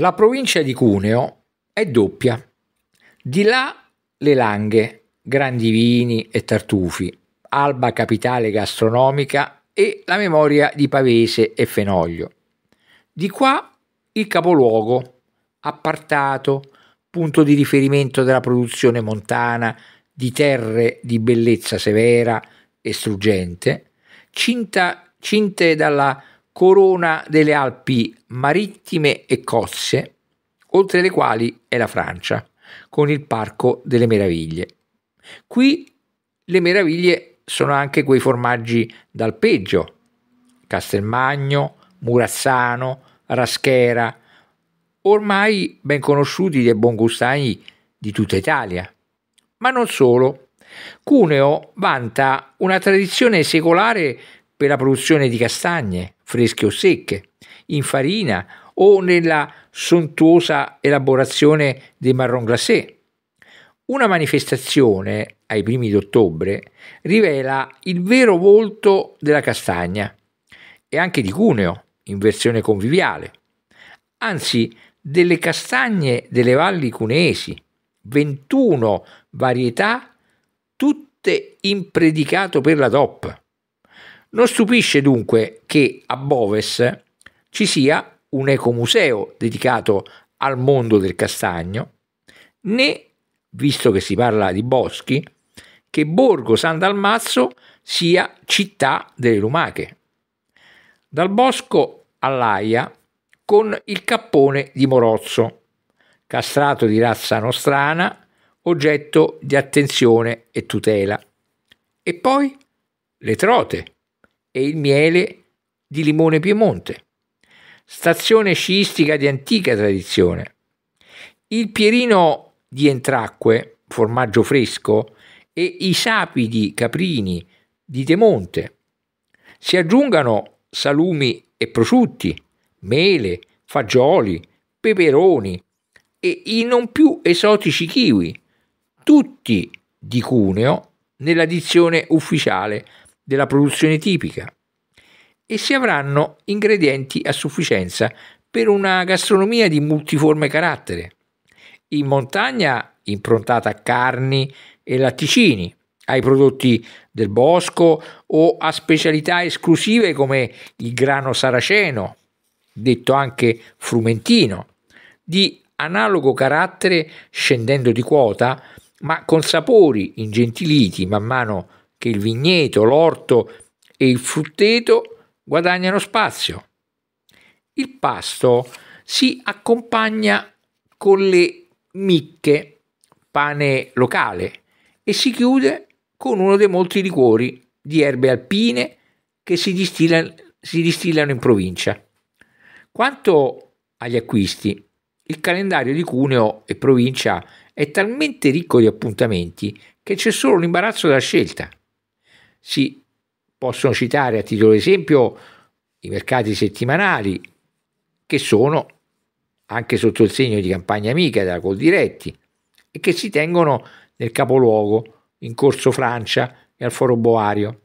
La provincia di Cuneo è doppia. Di là le Langhe, grandi vini e tartufi, Alba capitale gastronomica e la memoria di Pavese e Fenoglio. Di qua il capoluogo, appartato, punto di riferimento della produzione montana di terre di bellezza severa e struggente, cinta, cinte dalla corona delle Alpi marittime e cosse, oltre le quali è la Francia, con il Parco delle Meraviglie. Qui le meraviglie sono anche quei formaggi d'alpeggio, Castelmagno, Murazzano, Raschera, ormai ben conosciuti dai buongustai di tutta Italia. Ma non solo. Cuneo vanta una tradizione secolare per la produzione di castagne, fresche o secche, in farina o nella sontuosa elaborazione dei marron glacé. Una manifestazione ai primi d'ottobre rivela il vero volto della castagna e anche di Cuneo in versione conviviale, anzi delle castagne delle valli cuneesi, 21 varietà, tutte in predicato per la DOP. Non stupisce dunque che a Boves ci sia un ecomuseo dedicato al mondo del castagno, né, visto che si parla di boschi, che Borgo San Dalmazzo sia città delle lumache. Dal bosco all'aia con il cappone di Morozzo, castrato di razza nostrana, oggetto di attenzione e tutela. E poi le trote e il miele di Limone Piemonte, stazione sciistica di antica tradizione. Il Pierino di Entracque, formaggio fresco, e i sapidi Caprini di Demonte. Si aggiungano salumi e prosciutti, mele, fagioli, peperoni e i non più esotici kiwi, tutti di Cuneo nella dizione ufficiale della produzione tipica e si avranno ingredienti a sufficienza per una gastronomia di multiforme carattere. In montagna improntata a carni e latticini, ai prodotti del bosco o a specialità esclusive come il grano saraceno, detto anche frumentino, di analogo carattere scendendo di quota, ma con sapori ingentiliti man mano che il vigneto, l'orto e il frutteto guadagnano spazio. Il pasto si accompagna con le micche, pane locale, e si chiude con uno dei molti liquori di erbe alpine che si, distilla, si distillano in provincia. Quanto agli acquisti, il calendario di Cuneo e provincia è talmente ricco di appuntamenti che c'è solo l'imbarazzo della scelta. Si possono citare a titolo di esempio i mercati settimanali che sono anche sotto il segno di campagna amica della Coldiretti e che si tengono nel capoluogo in Corso Francia e al Foro Boario.